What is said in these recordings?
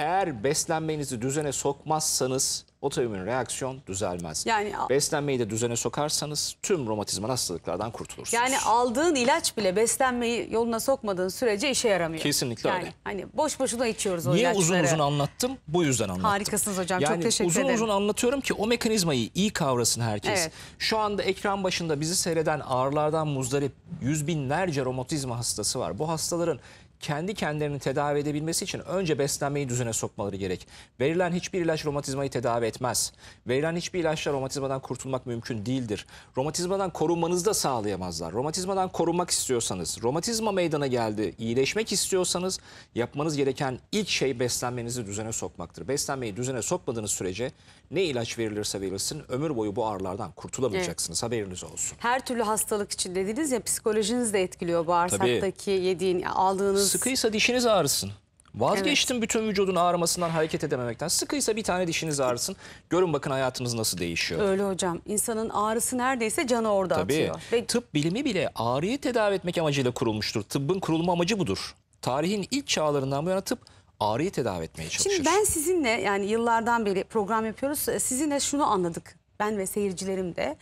Eğer beslenmenizi düzene sokmazsanız otoimmün reaksiyon düzelmez. Yani beslenmeyi de düzene sokarsanız tüm romatizma hastalıklardan kurtulursunuz. Yani aldığın ilaç bile beslenmeyi yoluna sokmadığın sürece işe yaramıyor. Kesinlikle yani, öyle. Hani boş boşuna içiyoruz o ilaçları. Niye uzun uzun anlattım? Bu yüzden anlattım. Harikasınız hocam. Yani çok teşekkür uzun ederim. uzun anlatıyorum ki o mekanizmayı iyi kavrasın herkes. Evet. Şu anda ekran başında bizi seyreden ağrılardan muzdarip yüz binlerce romatizma hastası var. Bu hastaların kendi kendilerini tedavi edebilmesi için önce beslenmeyi düzene sokmaları gerek. Verilen hiçbir ilaç romatizmayı tedavi etmez. Verilen hiçbir ilaçla romatizmadan kurtulmak mümkün değildir. Romatizmadan korunmanızı da sağlayamazlar. Romatizmadan korunmak istiyorsanız, romatizma meydana geldi, iyileşmek istiyorsanız yapmanız gereken ilk şey beslenmenizi düzene sokmaktır. Beslenmeyi düzene sokmadığınız sürece ne ilaç verilirse verilsin ömür boyu bu ağrılardan kurtulamayacaksınız. Evet. Haberiniz olsun. Her türlü hastalık için dediniz ya psikolojiniz de etkiliyor bağırsaktaki Tabii. yediğin, aldığınız sıkıysa dişiniz ağrısın. Vazgeçtim evet. bütün vücudun ağrımasından hareket edememekten. Sıkıysa bir tane dişiniz ağrısın. Görün bakın hayatınız nasıl değişiyor. Öyle hocam. İnsanın ağrısı neredeyse canı orada Tabii. atıyor. Ve... Tıp bilimi bile ağrıyı tedavi etmek amacıyla kurulmuştur. Tıbbın kurulma amacı budur. Tarihin ilk çağlarından bu yana tıp ağrıyı tedavi etmeye çalışır. Şimdi ben sizinle yani yıllardan beri program yapıyoruz. Sizinle şunu anladık. Ben ve seyircilerim de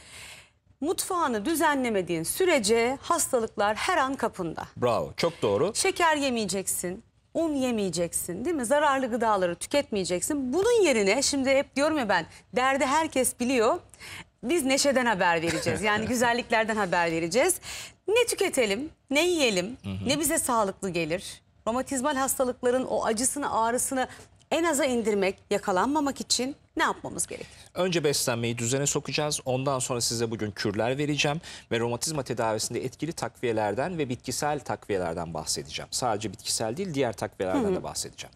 mutfağını düzenlemediğin sürece hastalıklar her an kapında. Bravo çok doğru. Şeker yemeyeceksin, un yemeyeceksin değil mi? Zararlı gıdaları tüketmeyeceksin. Bunun yerine şimdi hep diyorum ya ben derdi herkes biliyor. Biz neşeden haber vereceğiz. Yani güzelliklerden haber vereceğiz. Ne tüketelim, ne yiyelim, hı hı. ne bize sağlıklı gelir. Romatizmal hastalıkların o acısını, ağrısını en aza indirmek, yakalanmamak için ne yapmamız gerekir? Önce beslenmeyi düzene sokacağız. Ondan sonra size bugün kürler vereceğim ve romatizma tedavisinde etkili takviyelerden ve bitkisel takviyelerden bahsedeceğim. Sadece bitkisel değil diğer takviyelerden Hı -hı. de bahsedeceğim.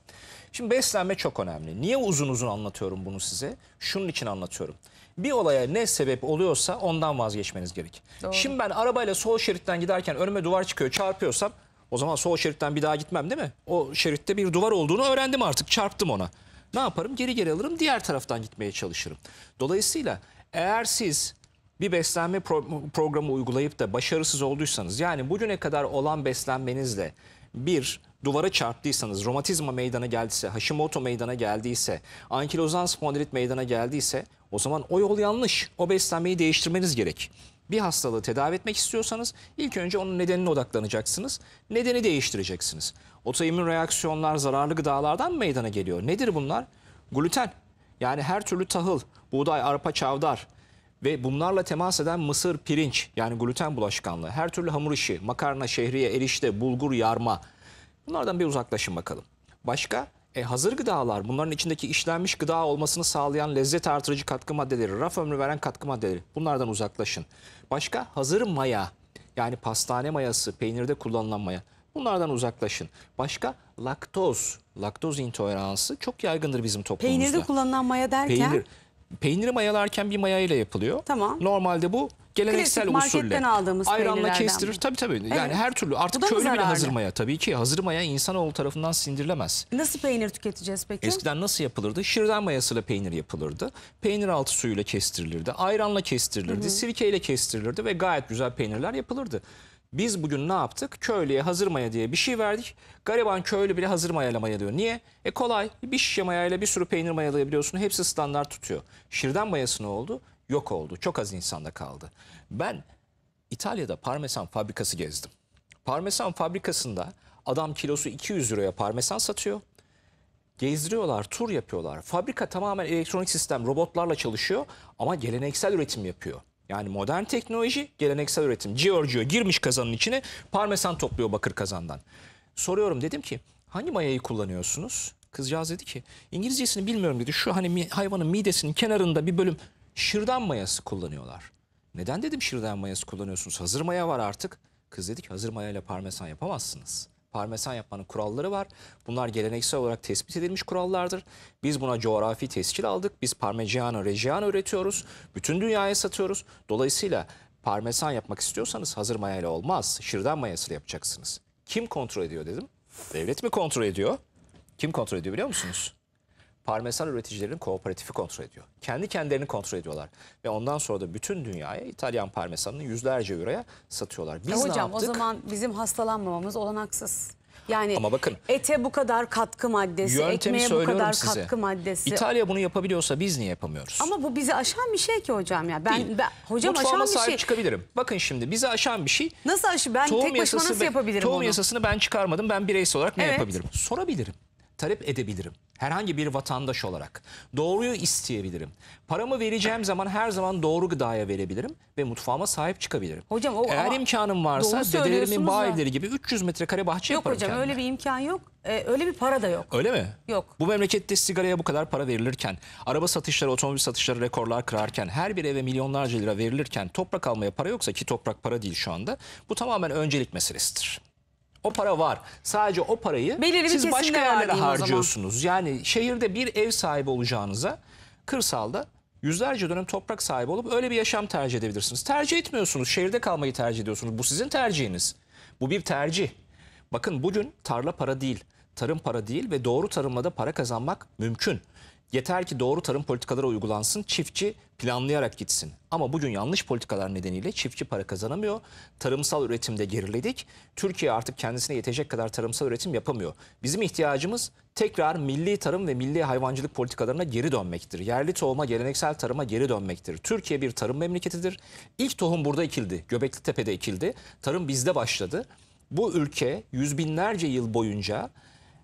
Şimdi beslenme çok önemli. Niye uzun uzun anlatıyorum bunu size? Şunun için anlatıyorum. Bir olaya ne sebep oluyorsa ondan vazgeçmeniz gerek. Doğru. Şimdi ben arabayla sol şeritten giderken önüme duvar çıkıyor çarpıyorsam o zaman sol şeritten bir daha gitmem değil mi? O şeritte bir duvar olduğunu öğrendim artık çarptım ona ne yaparım? Geri geri alırım diğer taraftan gitmeye çalışırım. Dolayısıyla eğer siz bir beslenme pro programı uygulayıp da başarısız olduysanız yani bugüne kadar olan beslenmenizle bir duvara çarptıysanız, romatizma meydana geldiyse, Hashimoto meydana geldiyse, ankilozan spondilit meydana geldiyse o zaman o yol yanlış. O beslenmeyi değiştirmeniz gerek bir hastalığı tedavi etmek istiyorsanız ilk önce onun nedenine odaklanacaksınız. Nedeni değiştireceksiniz. Otoimmün reaksiyonlar zararlı gıdalardan meydana geliyor. Nedir bunlar? Gluten. Yani her türlü tahıl, buğday, arpa, çavdar ve bunlarla temas eden mısır, pirinç yani gluten bulaşkanlığı, her türlü hamur işi, makarna, şehriye, erişte, bulgur, yarma bunlardan bir uzaklaşın bakalım. Başka? E, hazır gıdalar, bunların içindeki işlenmiş gıda olmasını sağlayan lezzet artırıcı katkı maddeleri, raf ömrü veren katkı maddeleri bunlardan uzaklaşın. Başka hazır maya yani pastane mayası, peynirde kullanılan maya bunlardan uzaklaşın. Başka laktoz, laktoz intoleransı çok yaygındır bizim toplumumuzda. Peynirde kullanılan maya derken? Peynir, peyniri mayalarken bir maya ile yapılıyor. Tamam. Normalde bu geleneksel Klasik usulle. aldığımız Ayranla kestirir. Mi? Tabii tabii. Yani her türlü artık köylü bile hazır maya. Tabii ki hazır maya insanoğlu tarafından sindirilemez. Nasıl peynir tüketeceğiz peki? Eskiden nasıl yapılırdı? Şırdan mayasıyla peynir yapılırdı. Peynir altı suyuyla kestirilirdi. Ayranla kestirilirdi. Hı hı. Sirkeyle kestirilirdi ve gayet güzel peynirler yapılırdı. Biz bugün ne yaptık? Köylüye hazır maya diye bir şey verdik. Gariban köylü bile hazır mayayla mayalıyor. Niye? E kolay. Bir şişe mayayla bir sürü peynir mayalayabiliyorsun. Hepsi standart tutuyor. şirden mayası ne oldu? yok oldu. Çok az insanda kaldı. Ben İtalya'da parmesan fabrikası gezdim. Parmesan fabrikasında adam kilosu 200 liraya parmesan satıyor. Gezdiriyorlar, tur yapıyorlar. Fabrika tamamen elektronik sistem, robotlarla çalışıyor ama geleneksel üretim yapıyor. Yani modern teknoloji, geleneksel üretim. Giorgio girmiş kazanın içine, parmesan topluyor bakır kazandan. Soruyorum dedim ki hangi mayayı kullanıyorsunuz? Kızcağız dedi ki İngilizcesini bilmiyorum dedi. Şu hani hayvanın midesinin kenarında bir bölüm şırdan mayası kullanıyorlar. Neden dedim şırdan mayası kullanıyorsunuz? Hazır maya var artık. Kız dedi ki hazır ile parmesan yapamazsınız. Parmesan yapmanın kuralları var. Bunlar geleneksel olarak tespit edilmiş kurallardır. Biz buna coğrafi tescil aldık. Biz Parmigiano Reggiano üretiyoruz. Bütün dünyaya satıyoruz. Dolayısıyla parmesan yapmak istiyorsanız hazır maya ile olmaz. Şırdan mayasıyla yapacaksınız. Kim kontrol ediyor dedim. Devlet mi kontrol ediyor? Kim kontrol ediyor biliyor musunuz? parmesan üreticilerin kooperatifi kontrol ediyor. Kendi kendilerini kontrol ediyorlar. Ve ondan sonra da bütün dünyaya İtalyan parmesanını yüzlerce euroya satıyorlar. Biz e hocam, ne yaptık? o zaman bizim hastalanmamamız olanaksız. Yani Ama bakın, ete bu kadar katkı maddesi, ekmeğe bu kadar size. katkı maddesi. İtalya bunu yapabiliyorsa biz niye yapamıyoruz? Ama bu bizi aşan bir şey ki hocam ya. Ben, ben hocam Mutfağıma aşan bir sahip şey. çıkabilirim. Bakın şimdi bizi aşan bir şey. Nasıl aşı? Ben tek başıma nasıl yapabilirim tohum bunu? Tohum yasasını ben çıkarmadım. Ben bireysel olarak ne evet. yapabilirim? Sorabilirim. Talep edebilirim herhangi bir vatandaş olarak doğruyu isteyebilirim. Paramı vereceğim zaman her zaman doğru gıdaya verebilirim ve mutfağıma sahip çıkabilirim. Hocam o eğer imkanım varsa dedelerimin bahçeleri gibi 300 metrekare bahçe yok yaparım hocam kendime. öyle bir imkan yok. Ee, öyle bir para da yok. Öyle mi? Yok. Bu memlekette sigaraya bu kadar para verilirken, araba satışları, otomobil satışları rekorlar kırarken, her bir eve milyonlarca lira verilirken toprak almaya para yoksa ki toprak para değil şu anda. Bu tamamen öncelik meselesidir. O para var. Sadece o parayı Belirli siz başka yerlere harcıyorsunuz. Yani şehirde bir ev sahibi olacağınıza kırsalda yüzlerce dönüm toprak sahibi olup öyle bir yaşam tercih edebilirsiniz. Tercih etmiyorsunuz. Şehirde kalmayı tercih ediyorsunuz. Bu sizin tercihiniz. Bu bir tercih. Bakın bugün tarla para değil, tarım para değil ve doğru tarımla da para kazanmak mümkün. Yeter ki doğru tarım politikaları uygulansın, çiftçi planlayarak gitsin. Ama bugün yanlış politikalar nedeniyle çiftçi para kazanamıyor. Tarımsal üretimde geriledik. Türkiye artık kendisine yetecek kadar tarımsal üretim yapamıyor. Bizim ihtiyacımız tekrar milli tarım ve milli hayvancılık politikalarına geri dönmektir. Yerli tohuma, geleneksel tarıma geri dönmektir. Türkiye bir tarım memleketidir. İlk tohum burada ekildi. Göbekli Tepe'de ekildi. Tarım bizde başladı. Bu ülke yüz binlerce yıl boyunca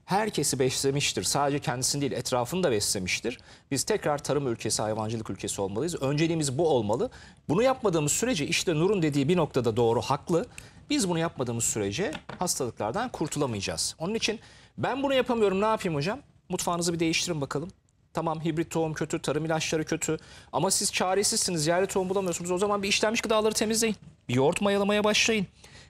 herkesi beslemiştir. Sadece kendisini değil etrafını da beslemiştir. Biz tekrar tarım ülkesi, hayvancılık ülkesi olmalıyız. Önceliğimiz bu olmalı. Bunu yapmadığımız sürece işte Nur'un dediği bir noktada doğru, haklı. Biz bunu yapmadığımız sürece hastalıklardan kurtulamayacağız. Onun için ben bunu yapamıyorum ne yapayım hocam? Mutfağınızı bir değiştirin bakalım. Tamam hibrit tohum kötü, tarım ilaçları kötü ama siz çaresizsiniz, yerli tohum bulamıyorsunuz. O zaman bir işlenmiş gıdaları temizleyin. Bir yoğurt mayalamaya başlayın.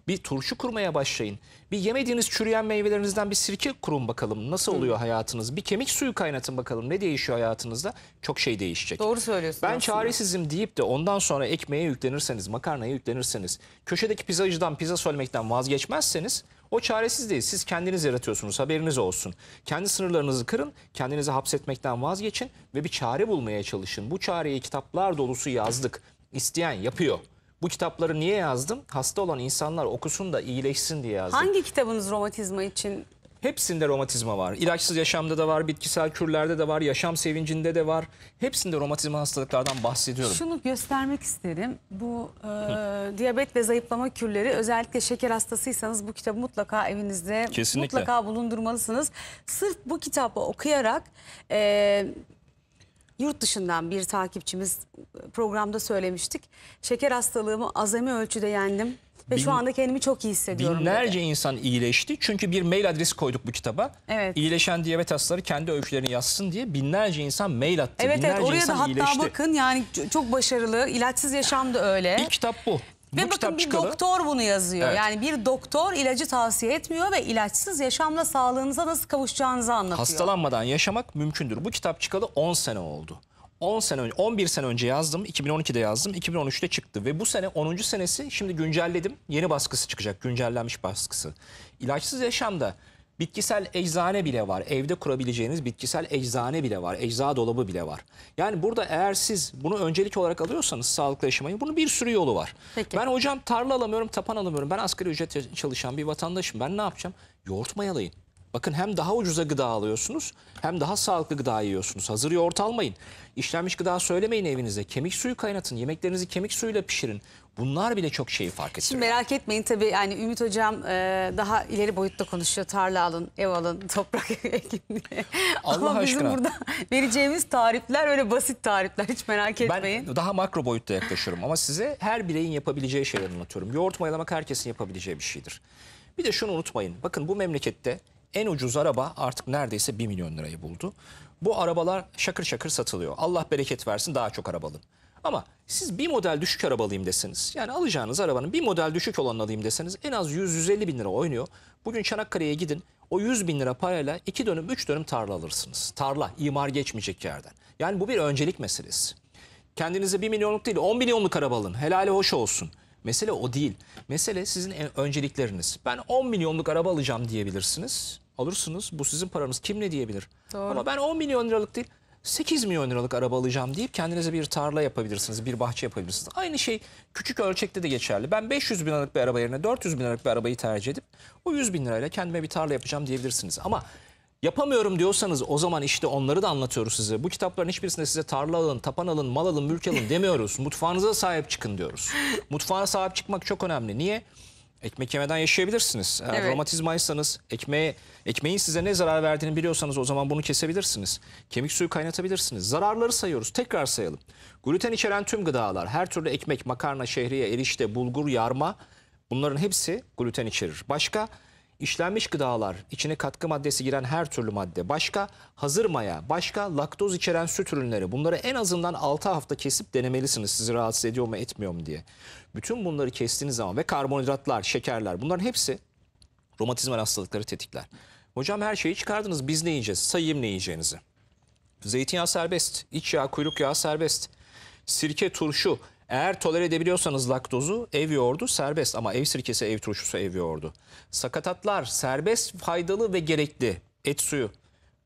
Bir turşu kurmaya başlayın. Bir yemediğiniz çürüyen meyvelerinizden bir sirke kurun bakalım. Nasıl oluyor hayatınız? Bir kemik suyu kaynatın bakalım. Ne değişiyor hayatınızda? Çok şey değişecek. Doğru söylüyorsun. Ben aslında. çaresizim deyip de ondan sonra ekmeğe yüklenirseniz, makarnaya yüklenirseniz, köşedeki pizzacıdan pizza söylemekten vazgeçmezseniz o çaresiz değil. Siz kendiniz yaratıyorsunuz. Haberiniz olsun. Kendi sınırlarınızı kırın. Kendinizi hapsetmekten vazgeçin ve bir çare bulmaya çalışın. Bu çareyi kitaplar dolusu yazdık. İsteyen yapıyor. Bu kitapları niye yazdım? Hasta olan insanlar okusun da iyileşsin diye yazdım. Hangi kitabınız romatizma için? Hepsinde romatizma var. İlaçsız yaşamda da var, bitkisel kürlerde de var, yaşam sevincinde de var. Hepsinde romatizma hastalıklardan bahsediyorum. Şunu göstermek isterim. Bu e, diyabet ve zayıflama kürleri özellikle şeker hastasıysanız bu kitabı mutlaka evinizde Kesinlikle. mutlaka bulundurmalısınız. Sırf bu kitabı okuyarak... E, yurt dışından bir takipçimiz e, programda söylemiştik. Şeker hastalığımı azami ölçüde yendim. Ve Bin, şu anda kendimi çok iyi hissediyorum. Binlerce dedi. insan iyileşti. Çünkü bir mail adresi koyduk bu kitaba. Evet. İyileşen diyabet hastaları kendi öykülerini yazsın diye binlerce insan mail attı. Evet binlerce evet oraya da hatta iyileşti. bakın yani çok başarılı. İlaçsız Yaşam da öyle. İlk kitap bu. Ve bakın bir çıkalı. doktor bunu yazıyor. Evet. Yani bir doktor ilacı tavsiye etmiyor ve ilaçsız yaşamla sağlığınıza nasıl kavuşacağınızı anlatıyor. Hastalanmadan yaşamak mümkündür. Bu kitap çıkalı 10 sene oldu. 10 sene önce, 11 sene önce yazdım, 2012'de yazdım, 2013'te çıktı ve bu sene 10. senesi şimdi güncelledim. Yeni baskısı çıkacak, güncellenmiş baskısı. İlaçsız yaşamda Bitkisel eczane bile var. Evde kurabileceğiniz bitkisel eczane bile var. Ecza dolabı bile var. Yani burada eğer siz bunu öncelik olarak alıyorsanız sağlıklı yaşamayı bunun bir sürü yolu var. Peki. Ben hocam tarla alamıyorum, tapan alamıyorum. Ben asgari ücret çalışan bir vatandaşım. Ben ne yapacağım? Yoğurt mayalayın. Bakın hem daha ucuza gıda alıyorsunuz hem daha sağlıklı gıda yiyorsunuz. Hazır yoğurt almayın. İşlenmiş gıda söylemeyin evinize. Kemik suyu kaynatın. Yemeklerinizi kemik suyuyla pişirin. Bunlar bile çok şeyi fark ettiriyor. Şimdi merak etmeyin tabii yani Ümit Hocam e, daha ileri boyutta konuşuyor. Tarla alın, ev alın, toprak ekin diye. Allah Ama aşkına. bizim burada vereceğimiz tarifler öyle basit tarifler hiç merak etmeyin. Ben daha makro boyutta yaklaşıyorum ama size her bireyin yapabileceği şeyleri anlatıyorum. Yoğurt mayalamak herkesin yapabileceği bir şeydir. Bir de şunu unutmayın. Bakın bu memlekette en ucuz araba artık neredeyse 1 milyon lirayı buldu. Bu arabalar şakır şakır satılıyor. Allah bereket versin daha çok araba Ama siz bir model düşük araba alayım deseniz yani alacağınız arabanın bir model düşük olanını alayım deseniz en az 100-150 bin lira oynuyor. Bugün Çanakkale'ye gidin o 100 bin lira parayla 2 dönüm 3 dönüm tarla alırsınız. Tarla imar geçmeyecek yerden. Yani bu bir öncelik meselesi. Kendinize 1 milyonluk değil 10 milyonluk araba alın helali hoş olsun. Mesele o değil. Mesele sizin öncelikleriniz. Ben 10 milyonluk araba alacağım diyebilirsiniz. Alırsınız. Bu sizin paranız. Kim ne diyebilir? Doğru. Ama ben 10 milyon liralık değil 8 milyon liralık araba alacağım deyip kendinize bir tarla yapabilirsiniz, bir bahçe yapabilirsiniz. Aynı şey küçük ölçekte de geçerli. Ben 500 bin liralık bir araba yerine 400 bin liralık bir arabayı tercih edip o 100 bin lirayla kendime bir tarla yapacağım diyebilirsiniz. Ama Yapamıyorum diyorsanız o zaman işte onları da anlatıyoruz size. Bu kitapların hiçbirisinde size tarla alın, tapan alın, mal alın, mülk alın demiyoruz. Mutfağınıza sahip çıkın diyoruz. Mutfağına sahip çıkmak çok önemli. Niye? Ekmek yemeden yaşayabilirsiniz. Eğer evet. romatizmaysanız, ekmeğe, ekmeğin size ne zarar verdiğini biliyorsanız o zaman bunu kesebilirsiniz. Kemik suyu kaynatabilirsiniz. Zararları sayıyoruz. Tekrar sayalım. Gluten içeren tüm gıdalar, her türlü ekmek, makarna, şehriye, erişte, bulgur, yarma bunların hepsi gluten içerir. Başka? işlenmiş gıdalar, içine katkı maddesi giren her türlü madde, başka hazır maya, başka laktoz içeren süt ürünleri bunları en azından 6 hafta kesip denemelisiniz sizi rahatsız ediyor mu etmiyor mu diye. Bütün bunları kestiğiniz zaman ve karbonhidratlar, şekerler bunların hepsi romatizma hastalıkları tetikler. Hocam her şeyi çıkardınız biz ne yiyeceğiz sayayım ne yiyeceğinizi. Zeytinyağı serbest, iç yağ, kuyruk yağı serbest, sirke, turşu, eğer toler edebiliyorsanız laktozu ev yoğurdu serbest ama ev sirkesi, ev turşusu, ev yoğurdu. Sakatatlar serbest, faydalı ve gerekli. Et suyu,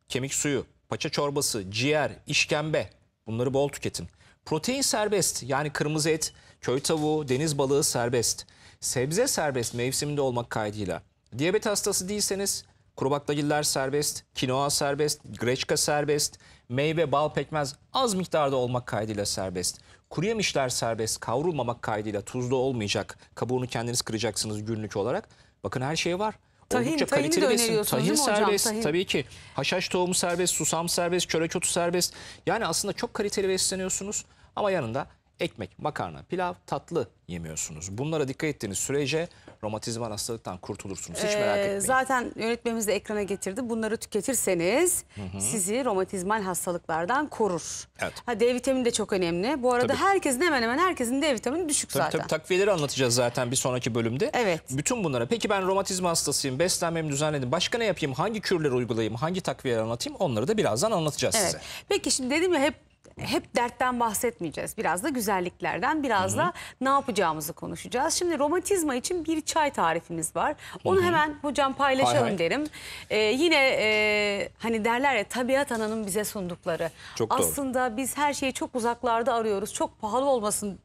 kemik suyu, paça çorbası, ciğer, işkembe bunları bol tüketin. Protein serbest yani kırmızı et, köy tavuğu, deniz balığı serbest. Sebze serbest mevsiminde olmak kaydıyla. Diyabet hastası değilseniz Kuru serbest, kinoa serbest, greçka serbest, meyve, bal, pekmez az miktarda olmak kaydıyla serbest. Kuru yemişler serbest, kavrulmamak kaydıyla tuzlu olmayacak. Kabuğunu kendiniz kıracaksınız günlük olarak. Bakın her şey var. Tahin, Oldukça tahini kaliteli de besin. Tahin serbest hocam, tahin. tabii ki. Haşhaş tohumu serbest, susam serbest, çörek otu serbest. Yani aslında çok kaliteli besleniyorsunuz ama yanında ekmek, makarna, pilav, tatlı yemiyorsunuz. Bunlara dikkat ettiğiniz sürece romatizmal hastalıktan kurtulursunuz. Hiç merak ee, etmeyin. Zaten yönetmemiz de ekrana getirdi. Bunları tüketirseniz sizi romatizmal hastalıklardan korur. Evet. Ha, D vitamini de çok önemli. Bu arada Tabii. herkesin hemen hemen herkesin D vitamini düşük Tabii, zaten. tabii takviyeleri anlatacağız zaten bir sonraki bölümde. Evet. Bütün bunlara peki ben romatizma hastasıyım, beslenmemi düzenledim. Başka ne yapayım, hangi kürleri uygulayayım, hangi takviyeleri anlatayım onları da birazdan anlatacağız Evet. size. Peki şimdi dedim ya hep hep dertten bahsetmeyeceğiz. Biraz da güzelliklerden, biraz Hı -hı. da ne yapacağımızı konuşacağız. Şimdi romatizma için bir çay tarifimiz var. Onu Hı -hı. hemen hocam paylaşalım hay hay. derim. Ee, yine e, hani derler ya tabiat ananın bize sundukları. Çok Aslında doğru. biz her şeyi çok uzaklarda arıyoruz. Çok pahalı olmasın,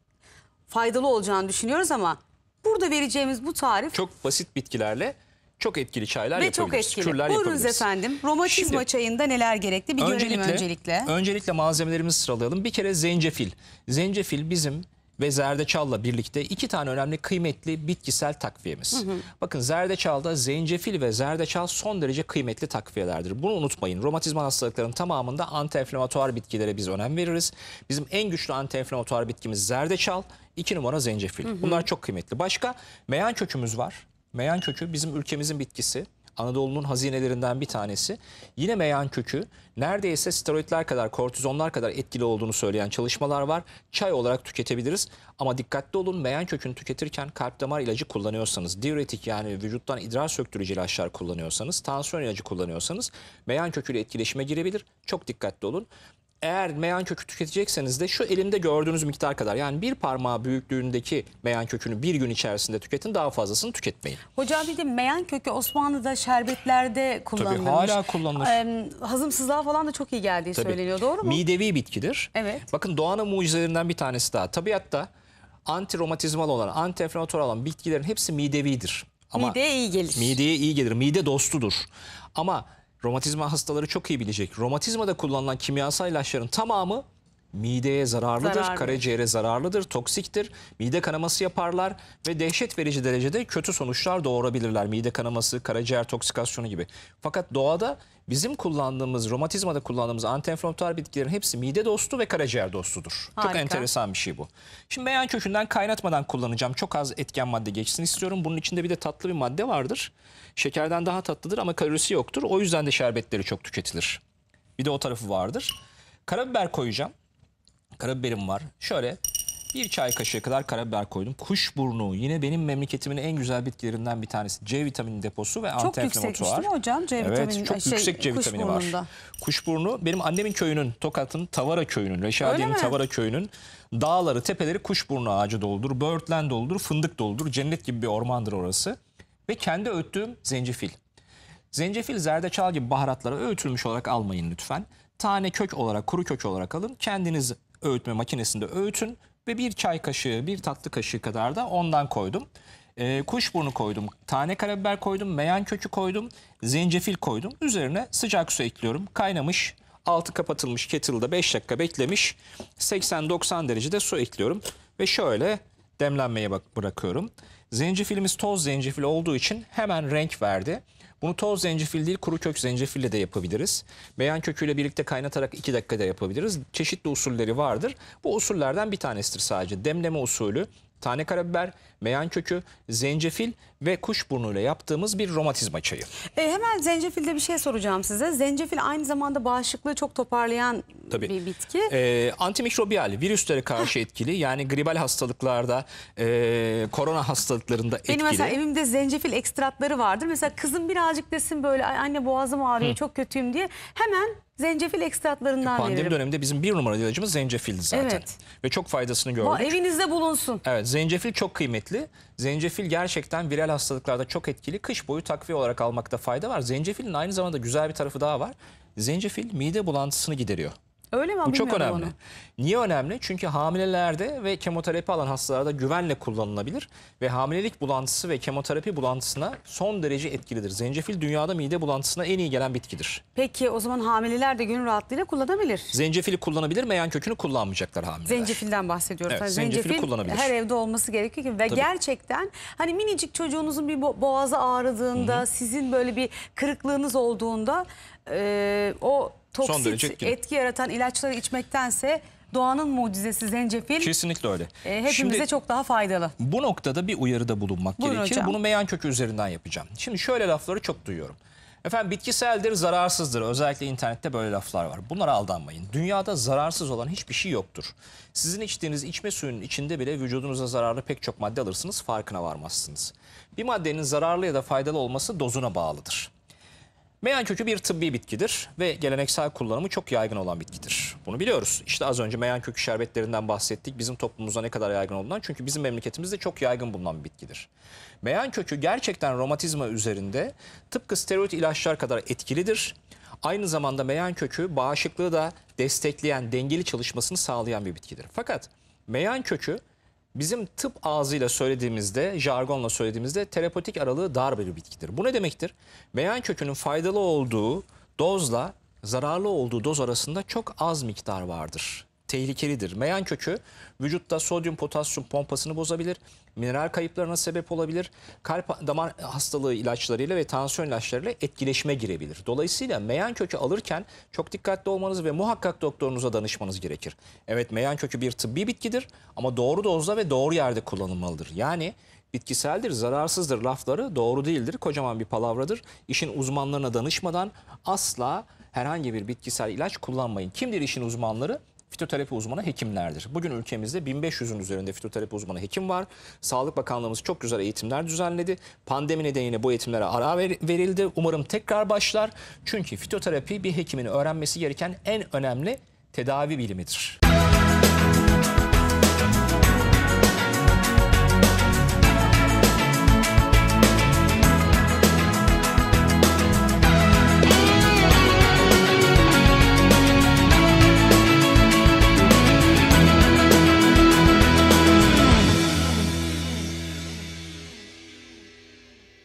faydalı olacağını düşünüyoruz ama burada vereceğimiz bu tarif... Çok basit bitkilerle çok etkili çaylar Ve çok etkili. Kürler Buyurunuz efendim. Romatizma Şimdi, çayında neler gerekli bir öncelikle, görelim öncelikle. Öncelikle malzemelerimizi sıralayalım. Bir kere zencefil. Zencefil bizim ve zerdeçalla birlikte iki tane önemli kıymetli bitkisel takviyemiz. Hı hı. Bakın zerdeçalda zencefil ve zerdeçal son derece kıymetli takviyelerdir. Bunu unutmayın. Romatizma hastalıklarının tamamında antienflamatuar bitkilere biz önem veririz. Bizim en güçlü antienflamatuar bitkimiz zerdeçal, iki numara zencefil. Hı hı. Bunlar çok kıymetli. Başka meyan kökümüz var. Meyan kökü bizim ülkemizin bitkisi. Anadolu'nun hazinelerinden bir tanesi. Yine meyan kökü neredeyse steroidler kadar, kortizonlar kadar etkili olduğunu söyleyen çalışmalar var. Çay olarak tüketebiliriz ama dikkatli olun meyan kökünü tüketirken kalp damar ilacı kullanıyorsanız, diuretik yani vücuttan idrar söktürücü ilaçlar kullanıyorsanız, tansiyon ilacı kullanıyorsanız meyan köküyle etkileşime girebilir. Çok dikkatli olun eğer meyan kökü tüketecekseniz de şu elimde gördüğünüz miktar kadar yani bir parmağı büyüklüğündeki meyan kökünü bir gün içerisinde tüketin daha fazlasını tüketmeyin. Hocam bir de meyan kökü Osmanlı'da şerbetlerde kullanılmış. Tabii hala kullanılır. Ee, hazımsızlığa falan da çok iyi geldiği Tabii. söyleniyor doğru mu? Midevi bitkidir. Evet. Bakın doğanın mucizelerinden bir tanesi daha. Tabiatta antiromatizmal olan, antiinflamatuar olan bitkilerin hepsi midevidir. Ama mideye iyi gelir. Mideye iyi gelir. Mide dostudur. Ama romatizma hastaları çok iyi bilecek. Romatizmada kullanılan kimyasal ilaçların tamamı mideye zararlıdır, Zararlı. karaciğere zararlıdır, toksiktir. Mide kanaması yaparlar ve dehşet verici derecede kötü sonuçlar doğurabilirler. Mide kanaması, karaciğer toksikasyonu gibi. Fakat doğada bizim kullandığımız, romatizmada kullandığımız antiinflamatuar bitkilerin hepsi mide dostu ve karaciğer dostudur. Harika. Çok enteresan bir şey bu. Şimdi beyan kökünden kaynatmadan kullanacağım. Çok az etken madde geçsin istiyorum. Bunun içinde bir de tatlı bir madde vardır. Şekerden daha tatlıdır ama kalorisi yoktur. O yüzden de şerbetleri çok tüketilir. Bir de o tarafı vardır. Karabiber koyacağım. Karabiberim var. Şöyle bir çay kaşığı kadar karabiber koydum. Kuşburnu yine benim memleketimin en güzel bitkilerinden bir tanesi. C vitamini deposu ve antiinflamatuar. Çok yüksekmiş hocam? C vitamini, evet çok şey, yüksek C vitamini var. Kuşburnu benim annemin köyünün, Tokat'ın Tavara köyünün, Reşadiye'nin Tavara köyünün dağları, tepeleri kuşburnu ağacı doludur. Böğürtlen doludur, fındık doludur. Cennet gibi bir ormandır orası. Ve kendi öttüğüm zencefil. Zencefil, zerdeçal gibi baharatlara öğütülmüş olarak almayın lütfen. Tane kök olarak, kuru kök olarak alın. Kendiniz öğütme makinesinde öğütün ve bir çay kaşığı, bir tatlı kaşığı kadar da ondan koydum. E, kuşburnu koydum, tane karabiber koydum, meyan kökü koydum, zencefil koydum. Üzerine sıcak su ekliyorum. Kaynamış, altı kapatılmış kettle'da 5 dakika beklemiş. 80-90 derecede su ekliyorum ve şöyle demlenmeye bak bırakıyorum. Zencefilimiz toz zencefil olduğu için hemen renk verdi. Bunu toz zencefil değil kuru kök zencefille de yapabiliriz. Beyan köküyle birlikte kaynatarak 2 dakikada yapabiliriz. Çeşitli usulleri vardır. Bu usullerden bir tanesidir sadece. Demleme usulü tane karabiber, meyan kökü, zencefil ve kuşburnu ile yaptığımız bir romatizma çayı. E, hemen zencefilde bir şey soracağım size. Zencefil aynı zamanda bağışıklığı çok toparlayan Tabii. bir bitki. E, antimikrobiyal, virüslere karşı etkili. Yani gribal hastalıklarda, e, korona hastalıklarında etkili. Benim mesela evimde zencefil ekstratları vardır. Mesela kızım birazcık desin böyle anne boğazım ağrıyor Hı. çok kötüyüm diye. Hemen zencefil ekstratlarından Pandemi döneminde bizim bir numaralı ilacımız zencefildi zaten. Evet. Ve çok faydasını gördük. Bu evinizde bulunsun. Evet zencefil çok kıymetli. Zencefil gerçekten viral hastalıklarda çok etkili. Kış boyu takviye olarak almakta fayda var. Zencefilin aynı zamanda güzel bir tarafı daha var. Zencefil mide bulantısını gideriyor. Öyle mi? Bu çok önemli. Onu. Niye önemli? Çünkü hamilelerde ve kemoterapi alan hastalarda güvenle kullanılabilir ve hamilelik bulantısı ve kemoterapi bulantısına son derece etkilidir. Zencefil dünyada mide bulantısına en iyi gelen bitkidir. Peki o zaman hamileler de gönül rahatlığıyla kullanabilir. Zencefili kullanabilir, meyan kökünü kullanmayacaklar hamileler. Zencefilden bahsediyoruz. Evet, yani zencefili zencefil kullanabilir. her evde olması gerekiyor ki ve Tabii. gerçekten hani minicik çocuğunuzun bir boğazı ağrıdığında, Hı -hı. sizin böyle bir kırıklığınız olduğunda e, o Son toksit etki yaratan ilaçları içmektense doğanın mucizesi zencefil Kesinlikle öyle. e, hepimize Şimdi- çok daha faydalı. Bu noktada bir uyarıda bulunmak Buyurun gerekir. hocam. Bunu meyan kökü üzerinden yapacağım. Şimdi şöyle lafları çok duyuyorum. Efendim bitkiseldir, zararsızdır. Özellikle internette böyle laflar var. Bunlara aldanmayın. Dünyada zararsız olan hiçbir şey yoktur. Sizin içtiğiniz içme suyunun içinde bile vücudunuza zararlı pek çok madde alırsınız, farkına varmazsınız. Bir maddenin zararlı ya da faydalı olması dozuna bağlıdır. Meyan kökü bir tıbbi bitkidir ve geleneksel kullanımı çok yaygın olan bitkidir. Bunu biliyoruz. İşte az önce meyan kökü şerbetlerinden bahsettik. Bizim toplumumuzda ne kadar yaygın olduğundan çünkü bizim memleketimizde çok yaygın bulunan bir bitkidir. Meyan kökü gerçekten romatizma üzerinde tıpkı steroid ilaçlar kadar etkilidir. Aynı zamanda meyan kökü bağışıklığı da destekleyen, dengeli çalışmasını sağlayan bir bitkidir. Fakat meyan kökü bizim tıp ağzıyla söylediğimizde, jargonla söylediğimizde terapotik aralığı dar bir bitkidir. Bu ne demektir? Beyan kökünün faydalı olduğu dozla zararlı olduğu doz arasında çok az miktar vardır tehlikelidir. Meyan kökü vücutta sodyum potasyum pompasını bozabilir, mineral kayıplarına sebep olabilir, kalp damar hastalığı ilaçlarıyla ve tansiyon ilaçlarıyla etkileşime girebilir. Dolayısıyla meyan kökü alırken çok dikkatli olmanız ve muhakkak doktorunuza danışmanız gerekir. Evet meyan kökü bir tıbbi bitkidir ama doğru dozda ve doğru yerde kullanılmalıdır. Yani bitkiseldir, zararsızdır lafları doğru değildir. Kocaman bir palavradır. İşin uzmanlarına danışmadan asla herhangi bir bitkisel ilaç kullanmayın. Kimdir işin uzmanları? fitoterapi uzmanı hekimlerdir. Bugün ülkemizde 1500'ün üzerinde fitoterapi uzmanı hekim var. Sağlık Bakanlığımız çok güzel eğitimler düzenledi. Pandemi nedeniyle bu eğitimlere ara verildi. Umarım tekrar başlar. Çünkü fitoterapi bir hekimin öğrenmesi gereken en önemli tedavi bilimidir.